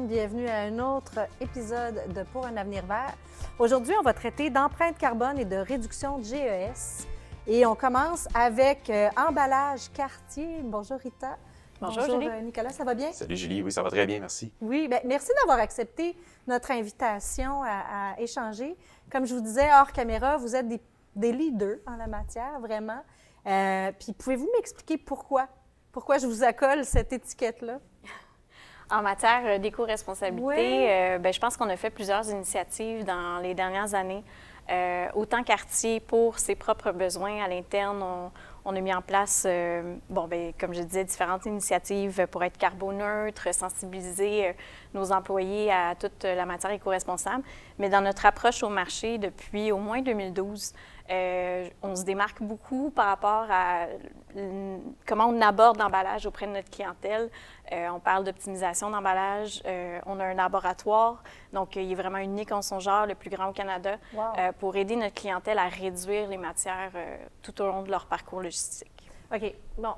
bienvenue à un autre épisode de Pour un avenir vert. Aujourd'hui, on va traiter d'empreinte carbone et de réduction de GES. Et on commence avec euh, emballage quartier. Bonjour Rita. Bonjour, euh, Nicolas, ça va bien? Salut Julie, oui, ça va très bien, merci. Oui, bien, merci d'avoir accepté notre invitation à, échanger. Comme je vous disais hors caméra, vous êtes des, leaders en la matière, vraiment. Euh, puis pouvez-vous m'expliquer pourquoi? Pourquoi je vous accole cette étiquette-là? En matière euh, d'éco-responsabilité, euh, ben, je pense qu'on a fait plusieurs initiatives dans les dernières années, euh, autant quartier pour ses propres besoins à l'interne. On, a mis en place, bon, ben, comme je disais, différentes initiatives pour être carboneutre, sensibiliser nos employés à toute la matière éco-responsable. Mais dans notre approche au marché depuis au moins 2012, euh, on se démarque beaucoup par rapport à comment on aborde l'emballage auprès de notre clientèle. Euh, on parle d'optimisation d'emballage. Euh, on a un laboratoire, donc il est vraiment unique en son genre, le plus grand au Canada, pour aider notre clientèle à réduire les matières tout au long de leur parcours logistique. OK. Bon,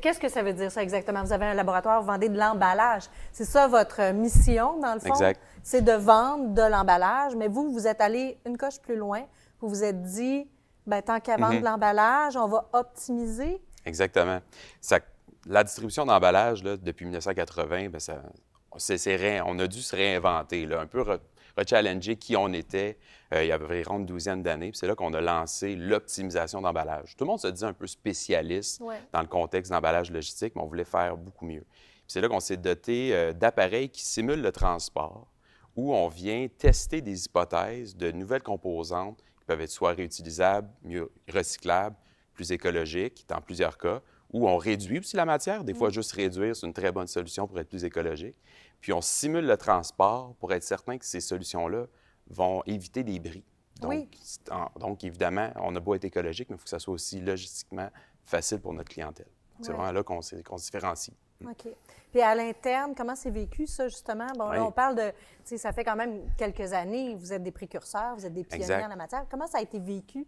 Qu'est-ce que ça veut dire, ça, exactement? Vous avez un laboratoire, vous vendez de l'emballage. C'est ça votre mission, dans le fond? C'est de vendre de l'emballage, mais vous, vous êtes allé une coche plus loin vous vous êtes dit, ben, tant qu'à vendre de mhm. l'emballage, on va optimiser? Exactement. la distribution d'emballage, depuis 1980, ben, on a dû se réinventer, un peu re, qui on était euh, il y a environ une douzaine d'années. C'est là qu'on a lancé l'optimisation d'emballage. Tout le monde se disait un peu spécialiste dans le contexte d'emballage logistique, mais on voulait faire beaucoup mieux. C'est là qu'on s'est doté euh, d'appareils qui simulent le transport, où on vient tester des hypothèses de nouvelles composantes peuvent être soit réutilisables, mieux recyclable plus écologique dans plusieurs cas, ou on réduit aussi la matière. Des fois, mm. juste réduire, c'est une très bonne solution pour être plus écologique. Puis on simule le transport pour être certain que ces solutions-là vont éviter des bris. Donc, donc, évidemment, on a beau être écologique, mais il faut que ça soit aussi logistiquement facile pour notre clientèle. C'est vraiment là qu'on se différencie. OK. Puis à l'interne, comment c'est vécu ça, justement? Bon, là, on parle de, tu sais, ça fait quand même quelques années, vous êtes des précurseurs, vous êtes des pionniers en la matière. Comment ça a été vécu?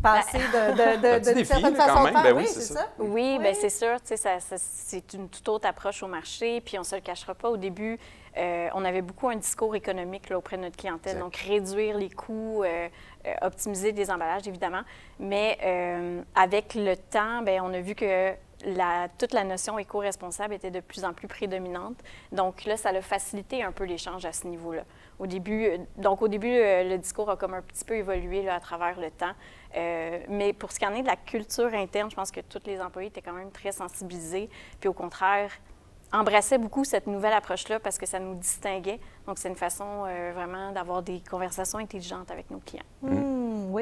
Ben, passer de, de, de, de certaines façons de faire. Ben oui, c'est ça. Oui, bien c'est sûr. C'est une toute autre approche au marché. Puis on ne se le cachera pas. Au début, euh, on avait beaucoup un discours économique là, auprès de notre clientèle. Donc, réduire les coûts, euh, euh, optimiser les emballages, évidemment. Mais avec le temps, bien, on a vu que toute la notion éco-responsable était de plus en plus prédominante. Donc là, ça a facilité un peu l'échange à ce niveau-là. Au début, euh, donc au début, euh, le discours a comme un petit peu évolué à travers le temps. Euh, mais pour ce qui en est de la culture interne, je pense que tous les employés étaient quand même très sensibilisés. Puis au contraire, embrassaient beaucoup cette nouvelle approche-là parce que ça nous distinguait. Donc c'est une façon vraiment d'avoir des conversations intelligentes avec nos clients. Mm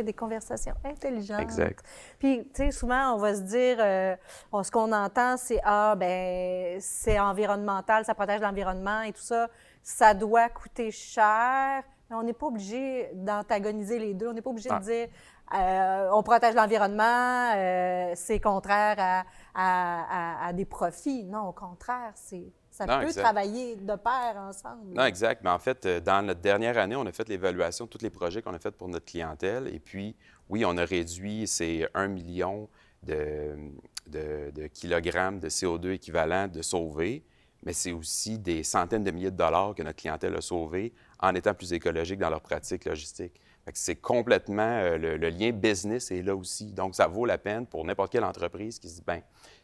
des conversations intelligentes. Exact. Puis, tu sais, souvent, on va se dire, euh, ce qu'on entend, c'est Ah, ben, c'est environnemental, ça protège l'environnement et tout ça. Ça doit coûter cher. Mais on n'est pas obligé d'antagoniser les deux. On n'est pas obligé de dire euh, on protège l'environnement, euh, c'est contraire à, des profits. Non, au contraire, c'est ça peut travailler de pair ensemble. Non, exact. Mais en fait, euh, dans notre dernière année, on a fait l'évaluation de tous les projets qu'on a fait pour notre clientèle. Et puis, oui, on a réduit ces 1 million de, kilogrammes de CO2 équivalent de sauvés mais c'est aussi des centaines de milliers de dollars que notre clientèle a sauvés en étant plus écologique dans leur pratique logistique. C'est complètement euh, le, lien business est là aussi. Donc, ça vaut la peine pour n'importe quelle entreprise qui se dit, ben,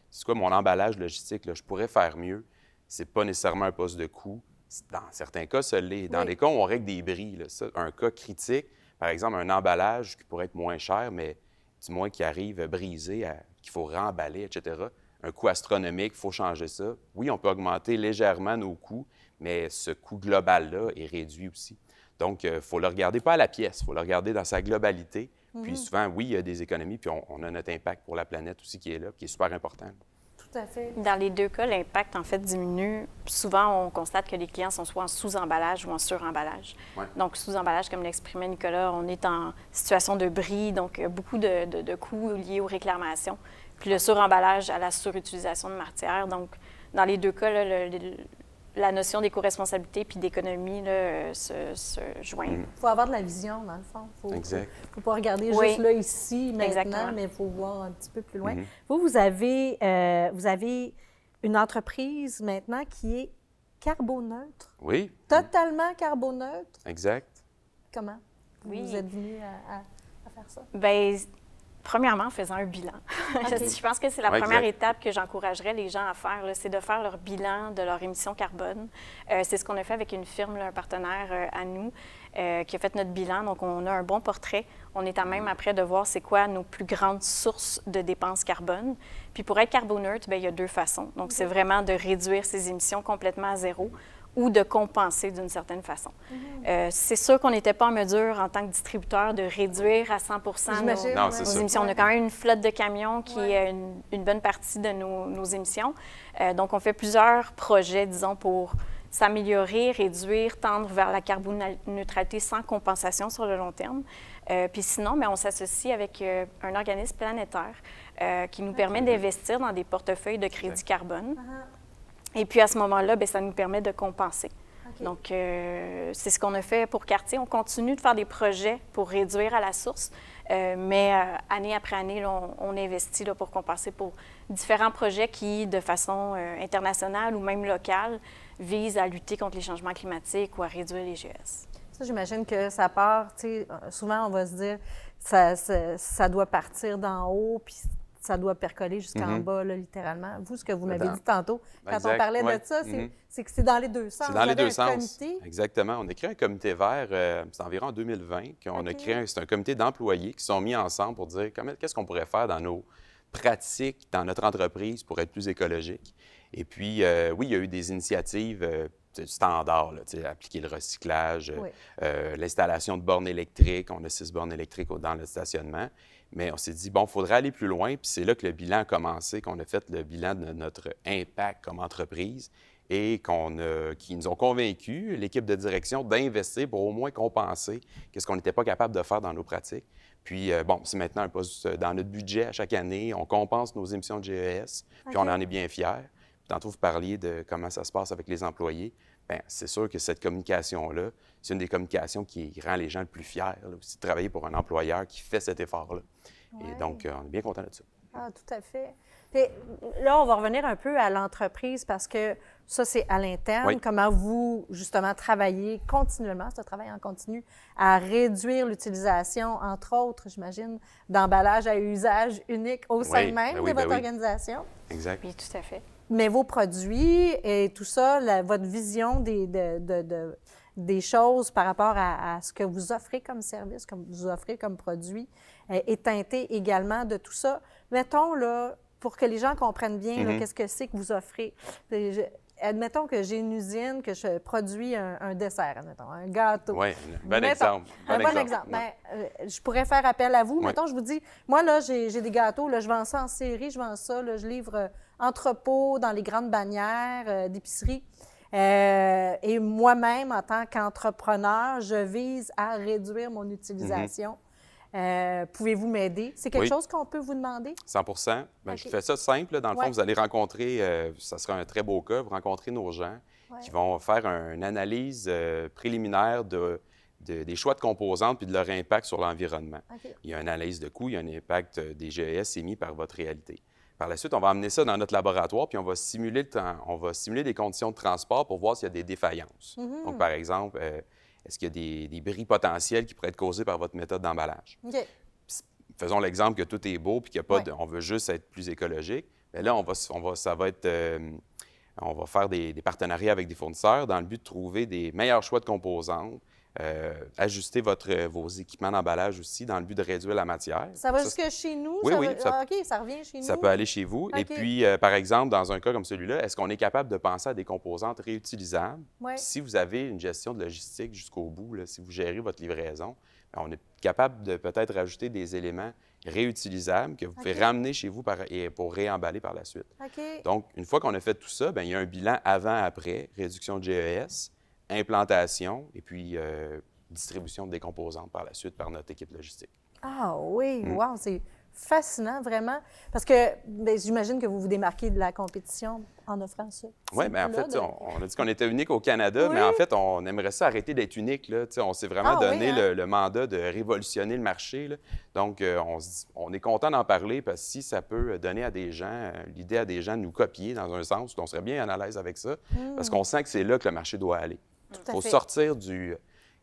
c'est quoi mon emballage logistique, je pourrais faire mieux c'est pas nécessairement un poste de coût. Dans certains cas, ça l'est. Dans les cas on règle des bris, un cas critique, par exemple, un emballage qui pourrait être moins cher, mais du moins qui arrive brisé, qu'il faut remballer, etc. Un coût astronomique, il faut changer ça. Oui, on peut augmenter légèrement nos coûts, mais ce coût global-là est réduit aussi. Donc, il euh, faut le regarder pas à la pièce, il faut le regarder dans sa globalité. Puis mhm. souvent, oui, il y a des économies, puis on, on, a notre impact pour la planète aussi qui est là, qui est super important. Dans les deux cas, l'impact, en fait, diminue. Souvent, on constate que les clients sont soit en sous-emballage ou en sur-emballage. Donc, sous-emballage, comme l'exprimait Nicolas, on est en situation de bris, donc euh, beaucoup de, coûts liés aux réclamations. Puis le sur-emballage à la surutilisation de matière. Donc, dans les deux cas, le, la notion d'éco-responsabilité puis d'économie se, se joint. Il mm. faut avoir de la vision, dans le fond. Il ne faut pas regarder juste là, ici, maintenant, Exactement. mais il faut voir un petit peu plus loin. Mm-hmm. Vous, vous avez, euh, vous avez une entreprise maintenant qui est carboneutre. Oui. Totalement carboneutre. Exact. Comment? Vous, oui. vous êtes venu à, faire ça? Bien, Premièrement, en faisant un bilan. je pense que c'est la première étape que j'encouragerais les gens à faire, c'est de faire leur bilan de leur émission carbone. Euh, c'est ce qu'on a fait avec une firme, un partenaire euh, à nous, euh, qui a fait notre bilan. Donc, on a un bon portrait. On est à même mm-hmm. après de voir c'est quoi nos plus grandes sources de dépenses carbone. Puis pour être carboneur, ben, il y a deux façons. Donc, c'est vraiment de réduire ses émissions complètement à zéro ou de compenser d'une certaine façon. Mhm. Euh, c'est sûr qu'on n'était pas en mesure, en tant que distributeur, de réduire à 100 nos, émissions. On a quand même une flotte de camions qui est une, bonne partie de nos, émissions. Euh, donc, on fait plusieurs projets, disons, pour s'améliorer, réduire, tendre vers la carboneutralité sans compensation sur le long terme. Euh, puis sinon, mais on s'associe avec un organisme planétaire qui nous permet d'investir dans des portefeuilles de crédit carbone. Ah ah. Et puis à ce moment-là, ben, ça nous permet de compenser. Donc, euh, c'est ce qu'on a fait pour Quartier. On continue de faire des projets pour réduire à la source, euh, mais euh, année après année, on, investit là, pour compenser pour différents projets qui, de façon internationale ou même locale, visent à lutter contre les changements climatiques ou à réduire les GES. Ça, j'imagine que ça part, tu souvent on va se dire, ça, ça, ça doit partir d'en haut, puis ça doit percoler jusqu'en mhm. bas, littéralement. Vous, ce que vous m'avez dit tantôt, quand on parlait de ça, mhm. c'est que c'est dans les deux sens. C'est dans les deux sens. Exactement. On a créé un comité vert, euh, c'est environ en 2020 qu'on a créé, c'est un comité d'employés qui sont mis ensemble pour dire qu'est-ce qu'on pourrait faire dans nos pratiques, dans notre entreprise pour être plus écologique. Et puis, euh, oui, il y a eu des initiatives. Euh, standards standard, appliquer le recyclage, l'installation de bornes électriques. On a six bornes électriques dans le stationnement. Mais on s'est dit, bon, il faudrait aller plus loin. Puis c'est là que le bilan a commencé, qu'on a fait le bilan de notre impact comme entreprise et qu'on nous ont convaincus, l'équipe de direction, d'investir pour au moins compenser ce qu'on n'était pas capable de faire dans nos pratiques. Puis, euh, bon, c'est maintenant un poste euh, dans notre budget à chaque année. On compense nos émissions de GES, puis on en est bien fiers. Tantôt, vous parliez de comment ça se passe avec les employés. Ben, c'est sûr que cette communication-là, c'est une des communications qui rend les gens le plus fiers, aussi de travailler pour un employeur qui fait cet effort-là. Et donc, euh, on est bien content de ça. Ah, tout à fait. Puis, là, on va revenir un peu à l'entreprise parce que ça, c'est à l'interne. Comment vous, justement, travaillez continuellement, ce travail en continu, à réduire l'utilisation, entre autres, j'imagine, d'emballages à usage unique au sein même ben de ben votre organisation? Exact. Oui, tout à fait mais vos produits et tout ça, votre vision des, des choses par rapport à, ce que vous offrez comme service, comme vous offrez comme produit, euh, est teintée également de tout ça. Mettons, là, pour que les gens comprennent bien mm-hmm. qu'est-ce que c'est que vous offrez. Euh, admettons que j'ai une usine, que je produis un, dessert, un gâteau. Oui, bon exemple. exemple. Ben, euh, je pourrais faire appel à vous. Ouais. je vous dis, moi, là, j'ai des gâteaux, là, je vends ça en série, je vends ça, là, je livre euh, entrepôt dans les grandes bannières euh, d'épicerie. et moi-même, en tant qu'entrepreneur, je vise à réduire mon mhm. utilisation. Euh, pouvez-vous m'aider? C'est quelque chose qu'on peut vous demander? 100 ben, Je fais ça simple. Dans le fond, vous allez rencontrer, euh, ça sera un très beau cas, vous rencontrez nos gens qui vont faire une analyse euh, préliminaire de, des choix de composantes puis de leur impact sur l'environnement. Il y a une analyse de coûts, il y a un impact des GES émis par votre réalité. Par la suite, on va amener ça dans notre laboratoire, puis on va simuler temps, on va simuler des conditions de transport pour voir s'il y a des défaillances. Mhm. Donc, par exemple, est-ce qu'il y a des, bris potentiels qui pourraient être causés par votre méthode d'emballage? Faisons l'exemple que tout est beau puis qu'il a pas on veut juste être plus écologique. Mais là, euh, on va, faire des, des partenariats avec des fournisseurs dans le but de trouver des meilleurs choix de composants. Euh, ajuster votre, euh, vos équipements d'emballage aussi dans le but de réduire la matière. Ça va jusque chez nous? Oui, oui. Ça, ah, OK, ça revient chez nous. Ça peut aller chez vous. Et puis, euh, par exemple, dans un cas comme celui-là, est-ce qu'on est capable de penser à des composantes réutilisables? Si vous avez une gestion de logistique jusqu'au bout, si vous gérez votre livraison, ben, on est capable de peut-être rajouter des éléments réutilisables que vous pouvez ramener chez vous et pour réemballer par la suite. Donc, une fois qu'on a fait tout ça, ben, il y a un bilan avant-après, réduction de GES implantation et puis euh, distribution des composantes par la suite par notre équipe logistique. Ah oui, mm. wow, c'est fascinant vraiment. Parce que ben, j'imagine que vous vous démarquez de la compétition en offrant ça. Oui, mais ben, en fait, on, a dit qu'on était unique au Canada, mais en fait, on aimerait ça arrêter d'être unique. Là. On s'est vraiment ah donné hein? le, mandat de révolutionner le marché. Là. Donc, euh, on, est content d'en parler parce que si ça peut donner à des gens, euh, l'idée à des gens de nous copier dans un sens, on serait bien à l'aise avec ça, hmm. parce qu'on sent que c'est là que le marché doit aller. Il faut sortir du euh,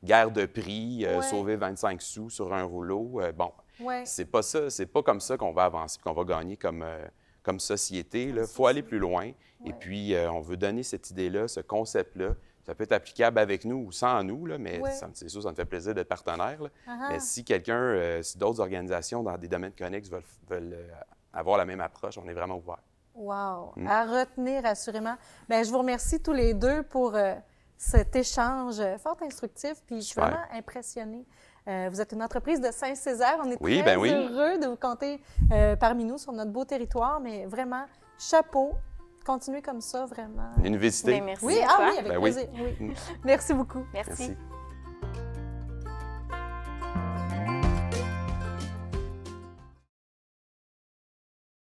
guerre de prix, euh, sauver 25 sous sur un rouleau. Euh, bon, c'est pas ça, c'est pas comme ça qu'on va avancer, qu'on va gagner comme, comme société. Il faut aller plus loin. Et puis, on veut donner cette idée-là, ce concept-là. Ça peut être applicable avec nous ou sans nous, mais c'est sûr, ça me fait plaisir d'être partenaire. Uh-huh. Mais si quelqu'un, si d'autres organisations dans des domaines connexes veulent, avoir la même approche, on est vraiment ouverts. Wow! Mm. À retenir, assurément. Bien, je vous remercie tous les deux pour cet échange euh, fort instructif. Puis je suis vraiment impressionnée. Euh, vous êtes une entreprise de Saint-Césaire. On est très ben heureux de vous compter euh, parmi nous sur notre beau territoire, mais vraiment, chapeau. Continuez comme ça, vraiment. Une visite. Ben, merci. Oui, ah ben mm. merci beaucoup. merci.